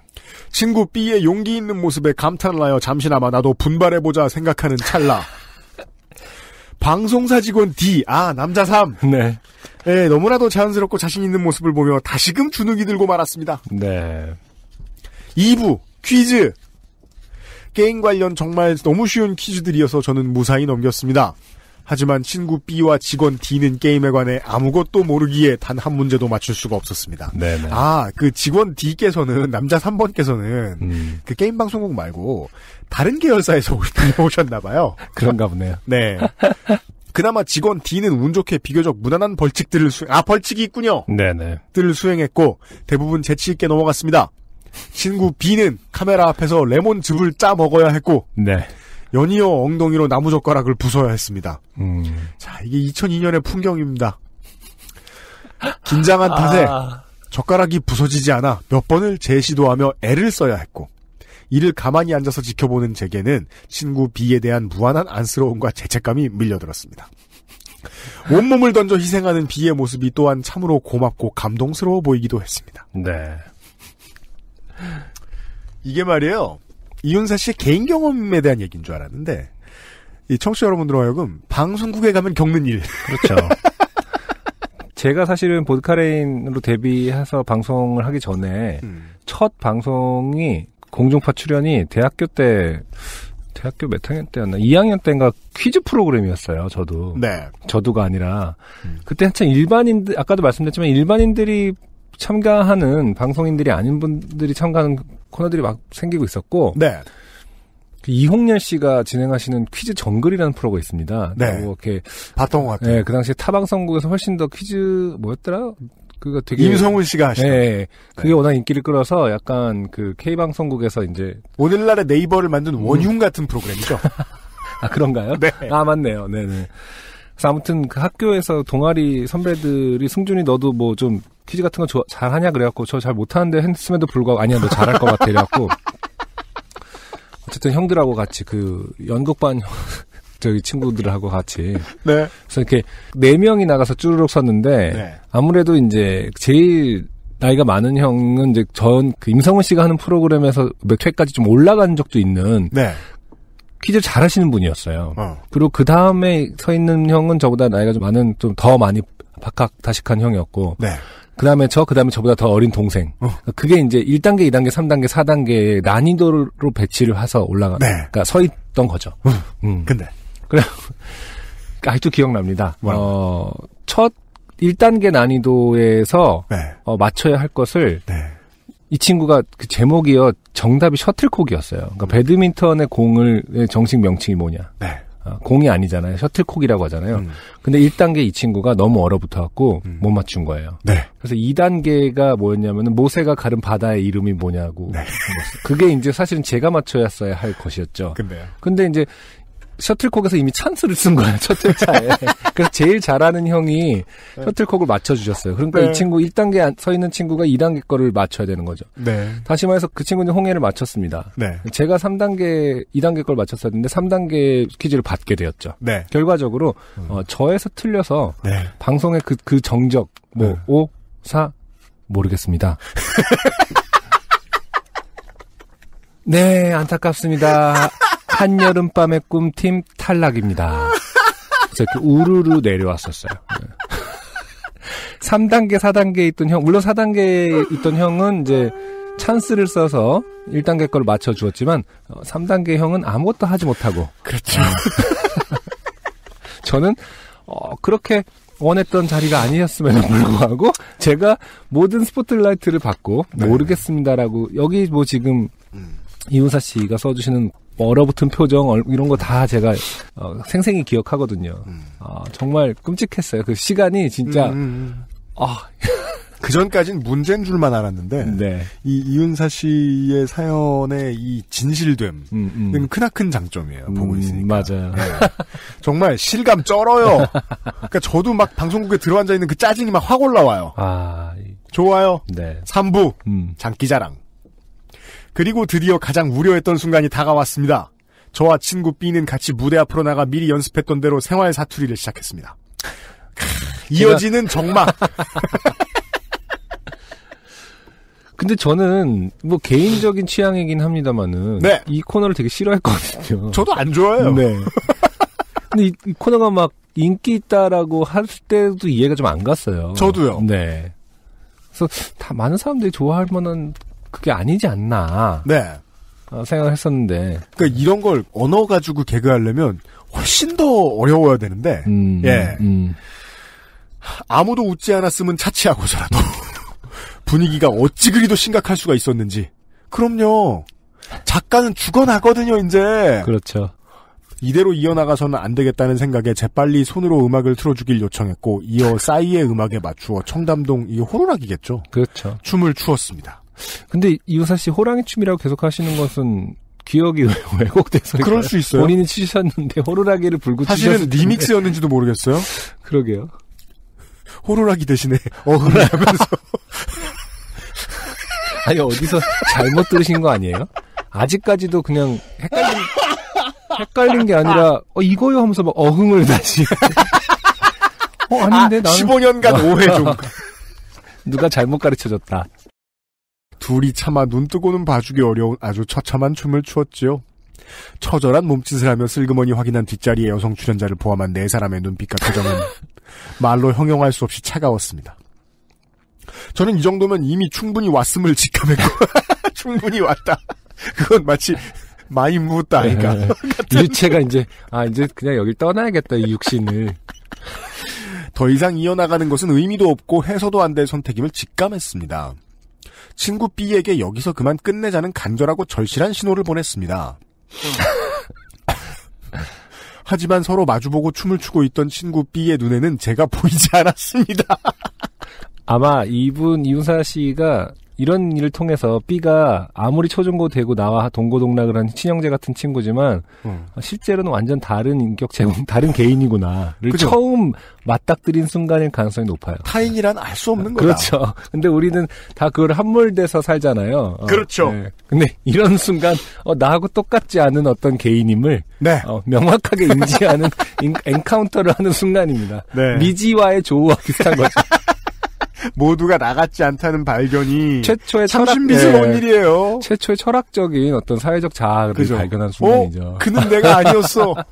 친구 B의 용기 있는 모습에 감탄을 하여 잠시나마 나도 분발해보자 생각하는 찰나. 방송사 직원 D, 아, 남자 3. 네. 네, 너무나도 자연스럽고 자신 있는 모습을 보며 다시금 주눅이 들고 말았습니다. 네. 2부. 퀴즈! 게임 관련 정말 너무 쉬운 퀴즈들이어서 저는 무사히 넘겼습니다. 하지만 친구 B와 직원 D는 게임에 관해 아무것도 모르기에 단 한 문제도 맞출 수가 없었습니다. 네네. 아, 그 직원 D께서는, 남자 3번께서는, 음. 그 게임 방송국 말고, 다른 계열사에서 오셨나봐요. 그런가 보네요. 네. 그나마 직원 D는 운 좋게 비교적 무난한 벌칙들을 수행, 아, 벌칙이 있군요! 네네. 들을 수행했고, 대부분 재치있게 넘어갔습니다. 친구 B는 카메라 앞에서 레몬즙을 짜 먹어야 했고 네. 연이어 엉덩이로 나무젓가락을 부숴야 했습니다. 음. 자, 이게 2002년의 풍경입니다. 긴장한 탓에 아... 젓가락이 부서지지 않아 몇 번을 재시도하며 애를 써야 했고 이를 가만히 앉아서 지켜보는 제게는 친구 B에 대한 무한한 안쓰러움과 죄책감이 밀려들었습니다. 온몸을 던져 희생하는 B의 모습이 또한 참으로 고맙고 감동스러워 보이기도 했습니다. 네. 이게 말이에요. 이윤사 씨 개인 경험에 대한 얘기인 줄 알았는데 이 청취자 여러분들로 하여금 방송국에 가면 겪는 일. 그렇죠. 제가 사실은 보드카레인으로 데뷔해서 방송을 하기 전에 음. 첫 방송이 공중파 출연이 대학교 때 대학교 몇 학년 때였나 2학년 때인가 퀴즈 프로그램이었어요. 저도. 네. 저도가 아니라 음. 그때 한창 일반인들 아까도 말씀드렸지만 일반인들이 참가하는 방송인들이 아닌 분들이 참가하는 코너들이 막 생기고 있었고 네. 그 이홍렬 씨가 진행하시는 퀴즈 정글이라는 프로가 있습니다. 네. 뭐 이렇게 봤던 것 같아요. 네, 그 당시 에 타방송국에서 훨씬 더 퀴즈 뭐였더라? 그거 되게 임성훈 씨가 하시죠. 네, 네, 네, 그게 워낙 인기를 끌어서 약간 그 K 방송국에서 이제 오늘날의 네이버를 만든 원흉 음. 같은 프로그램이죠. 아 그런가요? 네. 아 맞네요. 네네. 네. 그래서 아무튼 그 학교에서 동아리 선배들이 승준이 너도 뭐 좀 퀴즈 같은 거 잘하냐 그래갖고 저 잘 못하는데 했음에도 불구하고 아니야 너 잘할 것 같아 이래갖고 어쨌든 형들하고 같이 그 연극반 저기 친구들하고 같이. 네. 그래서 이렇게 네 명이 나가서 쭈르륵 섰는데 네. 아무래도 이제 제일 나이가 많은 형은 이제 전그 임성훈 씨가 하는 프로그램에서 몇 회까지 좀 올라간 적도 있는 네. 퀴즈 잘 하시는 분이었어요. 어. 그리고 그 다음에 서 있는 형은 저보다 나이가 좀 많은, 좀 더 많이 박학다식한 형이었고. 네. 그 다음에 저, 그 다음에 저보다 더 어린 동생. 어. 그러니까 그게 이제 1단계, 2단계, 3단계, 4단계의 난이도로 배치를 해서 올라가. 네. 그러니까 서 있던 거죠. 음. 음. 근데. 그래. 아직도 기억납니다. 뭐라고? 어, 첫 1단계 난이도에서 네. 어, 맞춰야 할 것을 네. 이 친구가 그 제목이요 정답이 셔틀콕이었어요. 그러니까 음. 배드민턴의 공을 정식 명칭이 뭐냐? 네. 아, 공이 아니잖아요. 셔틀콕이라고 하잖아요. 음. 근데 1단계 이 친구가 너무 얼어붙어갖고 음. 못 맞춘 거예요. 네. 그래서 2단계가 뭐였냐면은 모세가 가른 바다의 이름이 뭐냐고. 네. 그게 이제 사실은 제가 맞춰야 써야 할 것이었죠. 근데요. 근데 이제 셔틀콕에서 이미 찬스를 쓴 거예요, 첫 회차에. 그래서 제일 잘하는 형이 네. 셔틀콕을 맞춰주셨어요. 그러니까 네. 이 친구 1단계 서 있는 친구가 2단계 거를 맞춰야 되는 거죠. 네. 다시 말해서 그 친구는 홍해를 맞췄습니다. 네. 제가 3단계, 2단계 걸 맞췄어야 했는데 3단계 퀴즈를 받게 되었죠. 네. 결과적으로, 음. 어, 저에서 틀려서 네. 방송의 그, 그 정적, 뭐, 네. 5, 4, 모르겠습니다. 네, 안타깝습니다. 한여름밤의 꿈 팀 탈락입니다. 이렇게 우르르 내려왔었어요. 3단계, 4단계에 있던 형, 물론 4단계에 있던 형은 이제 찬스를 써서 1단계 걸 맞춰주었지만 3단계 어, 형은 아무것도 하지 못하고. 그렇죠. 네. 저는 어, 그렇게 원했던 자리가 아니었음에도 불구하고 제가 모든 스포트라이트를 받고 네. 모르겠습니다라고 여기 뭐 지금 음. 이우사 씨가 써주시는 얼어붙은 표정 이런 거 다 제가 어, 생생히 기억하거든요. 음. 아, 정말 끔찍했어요. 그 시간이 진짜 음. 음, 음. 아. 그 전까진 문제인 줄만 알았는데 네. 이 이윤사 씨의 사연의 이 진실됨은 음, 음. 크나큰 장점이에요. 보고 음, 있으니까 맞아요. 네. 정말 실감 쩔어요. 그러니까 저도 막 방송국에 들어앉아 있는 그 짜증이 막 확 올라와요. 아 좋아요. 네. 3부 장기자랑. 그리고 드디어 가장 우려했던 순간이 다가왔습니다. 저와 친구 B는 같이 무대 앞으로 나가 미리 연습했던 대로 생활 사투리를 시작했습니다. 이어지는 정막. 근데 저는 뭐 개인적인 취향이긴 합니다만은 네. 이 코너를 되게 싫어할 거거든요. 저도 안 좋아해요. 네. 근데 이, 이, 코너가 막 인기 있다라고 할 때도 이해가 좀 안 갔어요. 저도요. 네. 그래서 다 많은 사람들이 좋아할 만한 그게 아니지 않나. 네. 어, 생각을 했었는데. 그니까 이런 걸 언어 가지고 개그하려면 훨씬 더 어려워야 되는데. 음, 예. 음. 음. 아무도 웃지 않았으면 차치하고서라도 분위기가 어찌 그리도 심각할 수가 있었는지. 그럼요. 작가는 죽어나거든요, 이제. 그렇죠. 이대로 이어나가서는 안 되겠다는 생각에 재빨리 손으로 음악을 틀어주길 요청했고 이어 싸이의 음악에 맞추어 청담동 이 호루라기겠죠. 그렇죠. 춤을 추었습니다. 근데 이우사 씨 호랑이 춤이라고 계속 하시는 것은 기억이 왜곡돼서 그럴 수 있어요. 본인이 치셨는데 호루라기를 불고 사실은 는데 리믹스였는지도 모르겠어요. 그러게요. 호루라기 대신에 어허라 하면서 아니 어디서 잘못 들으신 거 아니에요? 아직까지도 그냥 헷갈린 헷갈린 게 아니라 어 이거요 하면서 막 어흥을 다시 어 아닌데 아, 나는 15년간 오해 좀 누가 잘못 가르쳐줬다. 둘이 차마 눈뜨고는 봐주기 어려운 아주 처참한 춤을 추었지요. 처절한 몸짓을 하며 슬그머니 확인한 뒷자리에 여성 출연자를 포함한 네 사람의 눈빛과 표정은 말로 형용할 수 없이 차가웠습니다. 저는 이 정도면 이미 충분히 왔음을 직감했고 충분히 왔다. 그건 마치 많이 묻다아니가 유채가 이제 아 이제 그냥 여기 떠나야겠다 이 육신을. 더 이상 이어나가는 것은 의미도 없고 해서도 안 될 선택임을 직감했습니다. 친구 B에게 여기서 그만 끝내자는 간절하고 절실한 신호를 보냈습니다. 하지만 서로 마주보고 춤을 추고 있던 친구 B의 눈에는 제가 보이지 않았습니다. 아마 이분 이윤사 씨가 이런 일을 통해서 B가 아무리 초중고 되고 나와 동고동락을 한 친형제 같은 친구지만 음. 실제로는 완전 다른 인격 제공, 다른 개인이구나를 그죠? 처음 맞닥뜨린 순간일 가능성이 높아요. 타인이란 알 수 없는 거다. 그렇죠. 근데 우리는 다 그걸 함몰돼서 살잖아요. 어, 그렇죠. 네. 근데 이런 순간 어, 나하고 똑같지 않은 어떤 개인임을 네. 어, 명확하게 인지하는 인, 엔카운터를 하는 순간입니다. 네. 미지와의 조우와 비슷한 거죠. 모두가 나같지 않다는 발견이 최초의 참 신비스러운 네. 일이에요. 최초의 철학적인 어떤 사회적 자아를 그죠. 발견한 어? 순간이죠. 어? 그는 내가 아니었어.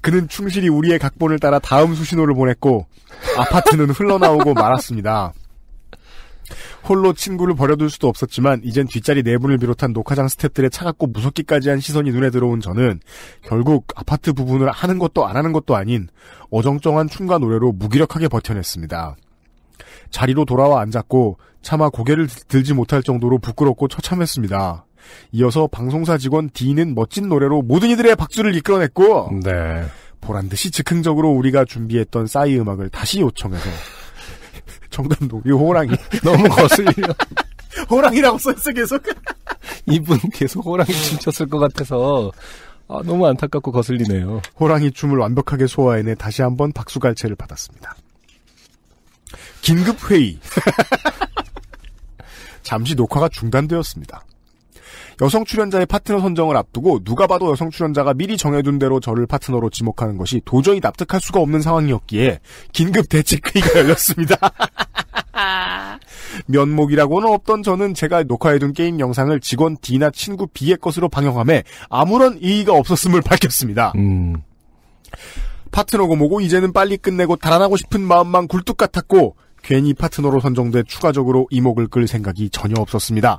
그는 충실히 우리의 각본을 따라 다음 수신호를 보냈고 아파트는 흘러나오고 말았습니다. 홀로 친구를 버려둘 수도 없었지만 이젠 뒷자리 내분을 네 비롯한 녹화장 스탭들의 차갑고 무섭기까지 한 시선이 눈에 들어온 저는 결국 아파트 부분을 하는 것도 안 하는 것도 아닌 어정쩡한 춤과 노래로 무기력하게 버텨냈습니다. 자리로 돌아와 앉았고 차마 고개를 들지 못할 정도로 부끄럽고 처참했습니다. 이어서 방송사 직원 D는 멋진 노래로 모든 이들의 박수를 이끌어냈고 네. 보란 듯이 즉흥적으로 우리가 준비했던 싸이 음악을 다시 요청해서 정담동 이 호랑이 너무 거슬려. 호랑이라고 써있어 계속. 이분 계속 호랑이 춤췄을 것 같아서 아, 너무 안타깝고 거슬리네요. 호랑이 춤을 완벽하게 소화해내 다시 한번 박수갈채를 받았습니다. 긴급 회의. 잠시 녹화가 중단되었습니다. 여성 출연자의 파트너 선정을 앞두고 누가 봐도 여성 출연자가 미리 정해둔 대로 저를 파트너로 지목하는 것이 도저히 납득할 수가 없는 상황이었기에 긴급 대책회의가 열렸습니다. 면목이라고는 없던 저는 제가 녹화해둔 게임 영상을 직원 D나 친구 B의 것으로 방영함에 아무런 이의가 없었음을 밝혔습니다. 음. 파트너고 뭐고 이제는 빨리 끝내고 달아나고 싶은 마음만 굴뚝 같았고 괜히 파트너로 선정돼 추가적으로 이목을 끌 생각이 전혀 없었습니다.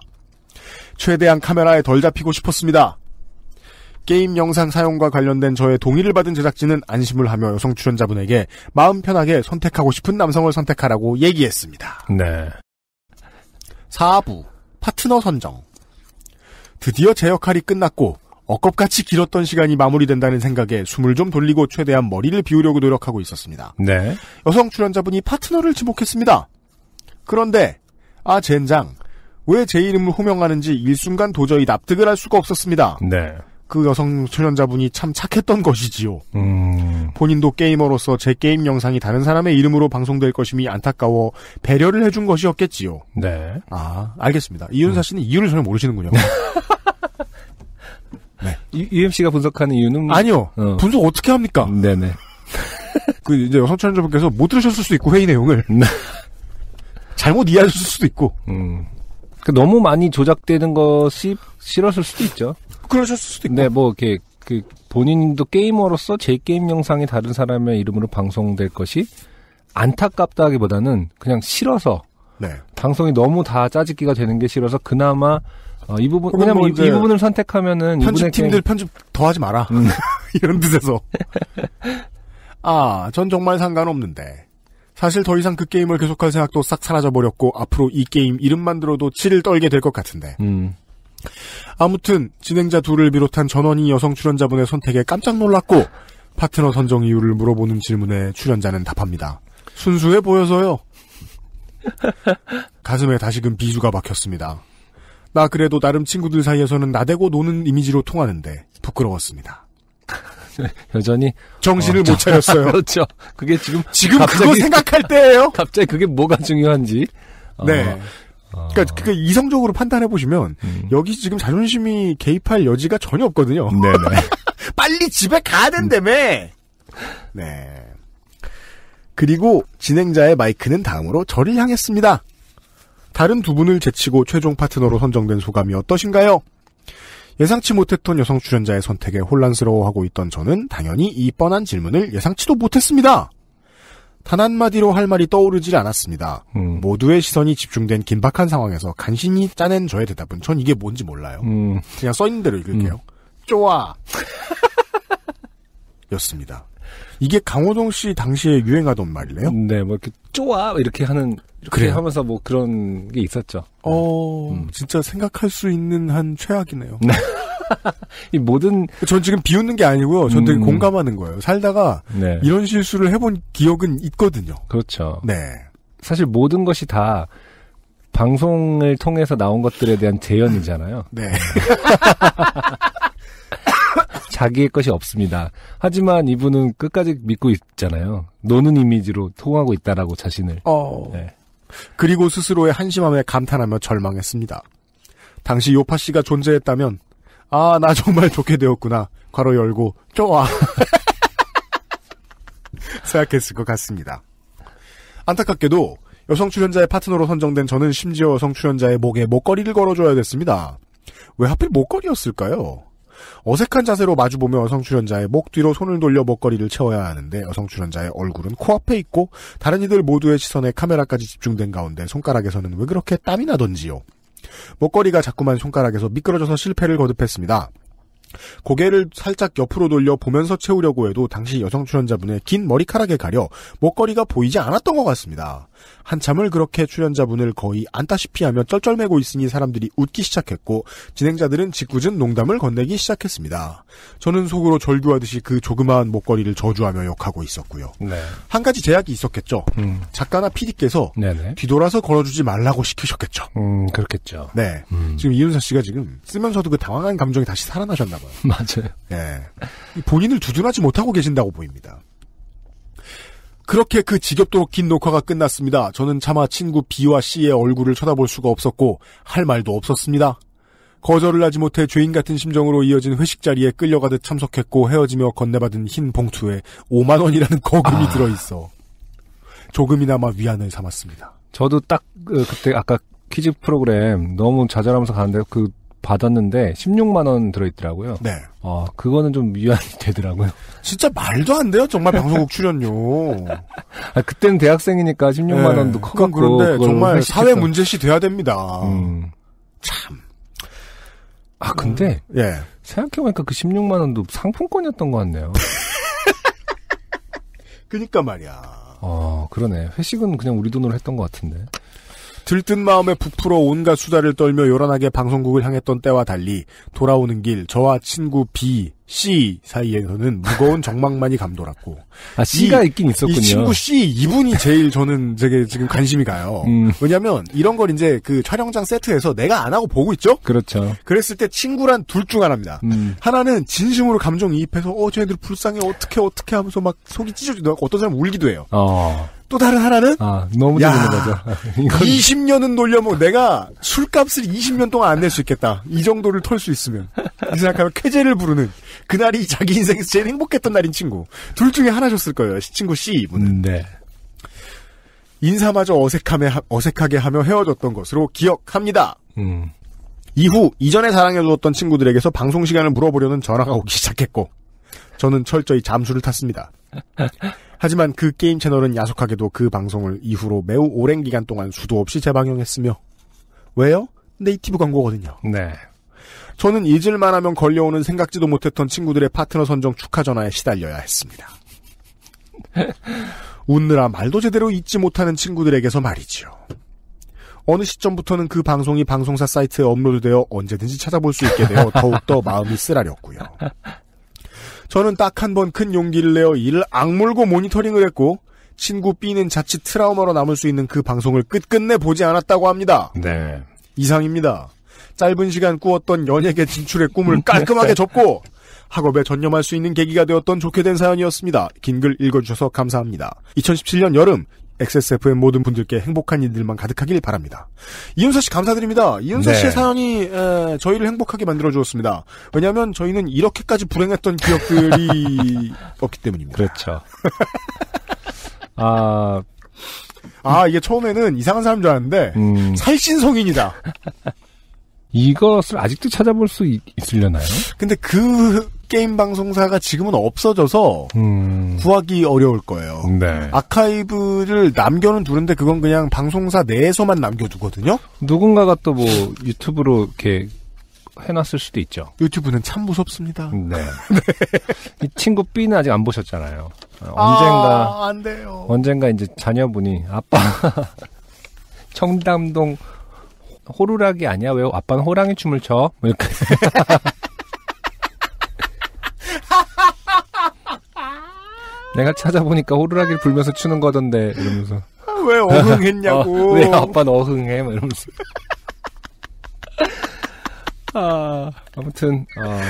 최대한 카메라에 덜 잡히고 싶었습니다. 게임 영상 사용과 관련된 저의 동의를 받은 제작진은 안심을 하며 여성 출연자분에게 마음 편하게 선택하고 싶은 남성을 선택하라고 얘기했습니다. 네. 4부 파트너 선정 드디어 제 역할이 끝났고 억겁같이 길었던 시간이 마무리된다는 생각에 숨을 좀 돌리고 최대한 머리를 비우려고 노력하고 있었습니다. 네. 여성 출연자분이 파트너를 지목했습니다. 그런데 아 젠장 왜제 이름을 호명하는지 일순간 도저히 납득을 할 수가 없었습니다. 네. 그 여성 출연자분이 참 착했던 것이지요. 음... 본인도 게이머로서 제 게임 영상이 다른 사람의 이름으로 방송될 것임이 안타까워 배려를 해준 것이었겠지요. 네. 아, 알겠습니다. 이윤사 음. 씨는 음. 이유를 전혀 모르시는군요. 네. UMC가 분석하는 이유는? 아니요. 어. 분석 어떻게 합니까? 네네. 네. 그 이제 여성 출연자분께서 못 들으셨을 수도 있고 회의 내용을. 네. 잘못 이해하셨을 수도 있고. 음. 그러니까 너무 많이 조작되는 것이 싫었을 수도 있죠. 그러셨을 수도 있고. 네, 뭐 이렇게 그 본인도 게이머로서 제 게임 영상이 다른 사람의 이름으로 방송될 것이 안타깝다기보다는 그냥 싫어서 네. 방송이 너무 다 짜집기가 되는 게 싫어서 그나마 어, 이 부분 왜냐면 뭐 이, 이, 부분을 선택하면은 편집팀들 편집 더 하지 마라 음. 이런 뜻에서 아전 정말 상관없는데 사실 더 이상 그 게임을 계속할 생각도 싹 사라져버렸고 앞으로 이 게임 이름만 들어도 치를 떨게 될 것 같은데 음. 아무튼 진행자 둘을 비롯한 전원이 여성 출연자분의 선택에 깜짝 놀랐고 파트너 선정 이유를 물어보는 질문에 출연자는 답합니다. 순수해 보여서요. 가슴에 다시금 비수가 박혔습니다. 나 그래도 나름 친구들 사이에서는 나대고 노는 이미지로 통하는데 부끄러웠습니다. 여전히 정신을 어, 못 차렸어요. 그렇죠. 그게 지금 지금 갑자기, 그거 생각할 때예요. 갑자기 그게 뭐가 중요한지. 어, 네. 어. 그러니까 그게 이성적으로 판단해 보시면 음. 여기 지금 자존심이 개입할 여지가 전혀 없거든요. 네네. 빨리 집에 가야 된다며. 음. 네. 그리고 진행자의 마이크는 다음으로 저를 향했습니다. 다른 두 분을 제치고 최종 파트너로 선정된 소감이 어떠신가요? 예상치 못했던 여성 출연자의 선택에 혼란스러워하고 있던 저는 당연히 이 뻔한 질문을 예상치도 못했습니다. 단 한마디로 할 말이 떠오르질 않았습니다. 음. 모두의 시선이 집중된 긴박한 상황에서 간신히 짜낸 저의 대답은 전 이게 뭔지 몰라요. 음. 그냥 써있는 대로 읽을게요. 음. 좋아! 였습니다. 이게 강호동 씨 당시에 유행하던 말이래요? 네, 뭐 이렇게 쪼아 이렇게 하는 이렇게 그래요? 하면서 뭐 그런 게 있었죠. 어, 음. 진짜 생각할 수 있는 한 최악이네요. 네. 이 모든 전 지금 비웃는 게 아니고요. 전 되게 음. 공감하는 거예요. 살다가 네. 이런 실수를 해본 기억은 있거든요. 그렇죠. 네. 사실 모든 것이 다 방송을 통해서 나온 것들에 대한 재현이잖아요. 네. 자기의 것이 없습니다. 하지만 이분은 끝까지 믿고 있잖아요. 노는 이미지로 통하고 있다라고 자신을. 어... 네. 그리고 스스로의 한심함에 감탄하며 절망했습니다. 당시 요파 씨가 존재했다면 아 나 정말 좋게 되었구나. 괄호 열고 좋아 생각했을 것 같습니다. 안타깝게도 여성 출연자의 파트너로 선정된 저는 심지어 여성 출연자의 목에 목걸이를 걸어줘야 됐습니다. 왜 하필 목걸이였을까요? 어색한 자세로 마주보며 여성 출연자의 목 뒤로 손을 돌려 먹거리를 채워야 하는데 여성 출연자의 얼굴은 코앞에 있고 다른 이들 모두의 시선에 카메라까지 집중된 가운데 손가락에서는 왜 그렇게 땀이 나던지요. 먹거리가 자꾸만 손가락에서 미끄러져서 실패를 거듭했습니다. 고개를 살짝 옆으로 돌려 보면서 채우려고 해도 당시 여성 출연자분의 긴 머리카락에 가려 목걸이가 보이지 않았던 것 같습니다. 한참을 그렇게 출연자분을 거의 안다시피 하며 쩔쩔매고 있으니 사람들이 웃기 시작했고 진행자들은 짓궂은 농담을 건네기 시작했습니다. 저는 속으로 절규하듯이 그 조그마한 목걸이를 저주하며 욕하고 있었고요. 네. 한 가지 제약이 있었겠죠. 음. 작가나 PD께서 네네. 뒤돌아서 걸어주지 말라고 시키셨겠죠. 음, 그렇겠죠. 네. 음. 지금 이윤사 씨가 지금 쓰면서도 그 당황한 감정이 다시 살아나셨나 봐요. 맞아요. 예. 본인을 두둔하지 못하고 계신다고 보입니다. 그렇게 그 지겹도록 긴 녹화가 끝났습니다. 저는 차마 친구 B와 C의 얼굴을 쳐다볼 수가 없었고 할 말도 없었습니다. 거절을 하지 못해 죄인 같은 심정으로 이어진 회식 자리에 끌려가듯 참석했고 헤어지며 건네받은 흰 봉투에 5만 원이라는 거금이 아... 들어 있어 조금이나마 위안을 삼았습니다. 저도 딱 그, 그때 아까 퀴즈 프로그램 너무 좌절하면서 가는데 그 받았는데 16만 원 들어있더라고요. 네. 어 그거는 좀 위안이 되더라고요. 진짜 말도 안 돼요. 정말 방송국 출연료. 아, 그때는 대학생이니까 16만 네. 원도 커갖고 그런데 정말 사회 문제시 돼야 됩니다. 음. 참. 아 근데 음, 예. 생각해보니까 그 16만 원도 상품권이었던 것 같네요. 그니까 말이야. 어 그러네. 회식은 그냥 우리 돈으로 했던 것 같은데. 들뜬 마음에 부풀어 온갖 수다를 떨며 요란하게 방송국을 향했던 때와 달리 돌아오는 길 저와 친구 B, C 사이에서는 무거운 정막만이 감돌았고 아 C가 이, 있긴 있었군요. 이 친구 C 이분이 제일 저는 되게 지금 관심이 가요. 음. 왜냐하면 이런 걸 이제 그 촬영장 세트에서 내가 안 하고 보고 있죠. 그렇죠. 그랬을 때 친구란 둘 중 하나입니다. 음. 하나는 진심으로 감정이입해서 어 쟤네들 불쌍해 어떻게 어떻게 하면서 막 속이 찢어지고 어떤 사람 울기도 해요. 어. 또 다른 하나는 아 너무 재밌는 거죠. 20년은 놀려면 내가 술값을 20년 동안 안 낼 수 있겠다. 이 정도를 털 수 있으면 이 생각하면 쾌재를 부르는 그날이 자기 인생에서 제일 행복했던 날인 친구 둘 중에 하나셨을 거예요. 친구 C 분은 네. 인사마저 어색함에 어색하게 하며 헤어졌던 것으로 기억합니다. 음. 이후 이전에 사랑해줬던 친구들에게서 방송 시간을 물어보려는 전화가 오기 시작했고 저는 철저히 잠수를 탔습니다. 하지만 그 게임 채널은 야속하게도 그 방송을 이후로 매우 오랜 기간 동안 수도 없이 재방영했으며 왜요? 네이티브 광고거든요. 네. 저는 잊을만 하면 걸려오는 생각지도 못했던 친구들의 파트너 선정 축하 전화에 시달려야 했습니다. 웃느라 말도 제대로 잊지 못하는 친구들에게서 말이지요. 어느 시점부터는 그 방송이 방송사 사이트에 업로드되어 언제든지 찾아볼 수 있게 되어 더욱더 마음이 쓰라렸고요. 저는 딱 한 번 큰 용기를 내어 이를 악물고 모니터링을 했고 친구 B는 자칫 트라우마로 남을 수 있는 그 방송을 끝끝내 보지 않았다고 합니다. 네. 이상입니다. 짧은 시간 꾸었던 연예계 진출의 꿈을 음, 네. 깔끔하게 접고 학업에 전념할 수 있는 계기가 되었던 좋게 된 사연이었습니다. 긴 글 읽어주셔서 감사합니다. 2017년 여름 XSFM 모든 분들께 행복한 일들만 가득하길 바랍니다. 이윤서 씨 감사드립니다. 이윤서 네. 씨의 사연이 에, 저희를 행복하게 만들어 주었습니다. 왜냐하면 저희는 이렇게까지 불행했던 기억들이 없기 때문입니다. 그렇죠. 아, 아 이게 처음에는 이상한 사람 줄 알았는데 음... 살신 성인이다. 이것을 아직도 찾아볼 수 있, 있으려나요? 근데 그 게임 방송사가 지금은 없어져서 음. 구하기 어려울 거예요. 네. 아카이브를 남겨는 두는데 그건 그냥 방송사 내에서만 남겨두거든요. 누군가가 또 뭐 유튜브로 이렇게 해놨을 수도 있죠. 유튜브는 참 무섭습니다. 네. 이 친구 B는 아직 안 보셨잖아요. 아, 아, 언젠가 아, 안 돼요. 언젠가 이제 자녀분이 아빠 청담동 호루라기 아니야? 왜 아빠는 호랑이 춤을 춰? 뭐 이렇게. 내가 찾아보니까 호루라기를 불면서 추는 거던데 이러면서 왜 어흥했냐고 어, 왜 아빠는 어흥해 막 이러면서 아, 아무튼 아,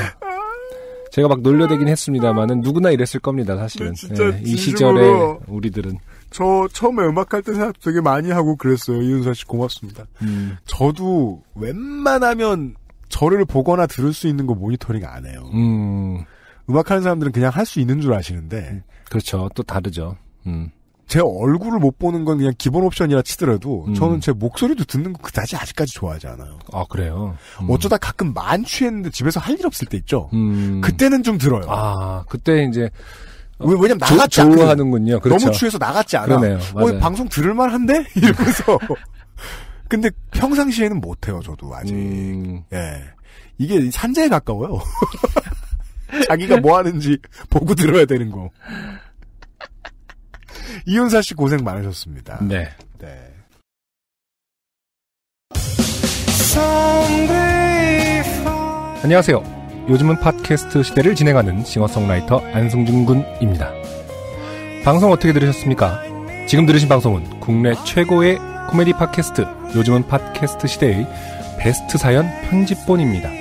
제가 막 놀려대긴 했습니다만은 누구나 이랬을 겁니다 사실은 네, 예, 이 시절에 우리들은 저 처음에 음악할 때 생각 되게 많이 하고 그랬어요 이윤서씨 고맙습니다 음. 저도 웬만하면 저를 보거나 들을 수 있는 거 모니터링 안 해요 음. 악하는 사람들은 그냥 할 수 있는 줄 아시는데 음. 그렇죠. 또 다르죠. 음. 제 얼굴을 못 보는 건 그냥 기본 옵션이라 치더라도 음. 저는 제 목소리도 듣는 거 그다지 아직까지 좋아하지 않아요. 아 그래요? 음. 어쩌다 가끔 만취했는데 집에서 할 일 없을 때 있죠. 음. 그때는 좀 들어요. 아 그때 이제 왜, 왜냐면 나갔지 않아. 하는군요. 그렇죠. 너무 취해서 나갔지 않아. 그러네요. 어, 방송 들을 만한데 이러면서. 근데 평상시에는 못해요 저도 아직. 음. 예. 이게 산재에 가까워요. 자기가 뭐 하는지 보고 들어야 되는 거. 이윤사 씨 고생 많으셨습니다. 네. 네. 안녕하세요. 요즘은 팟캐스트 시대를 진행하는 싱어송라이터 안승준 군입니다. 방송 어떻게 들으셨습니까? 지금 들으신 방송은 국내 최고의 코미디 팟캐스트 요즘은 팟캐스트 시대의 베스트 사연 편집본입니다.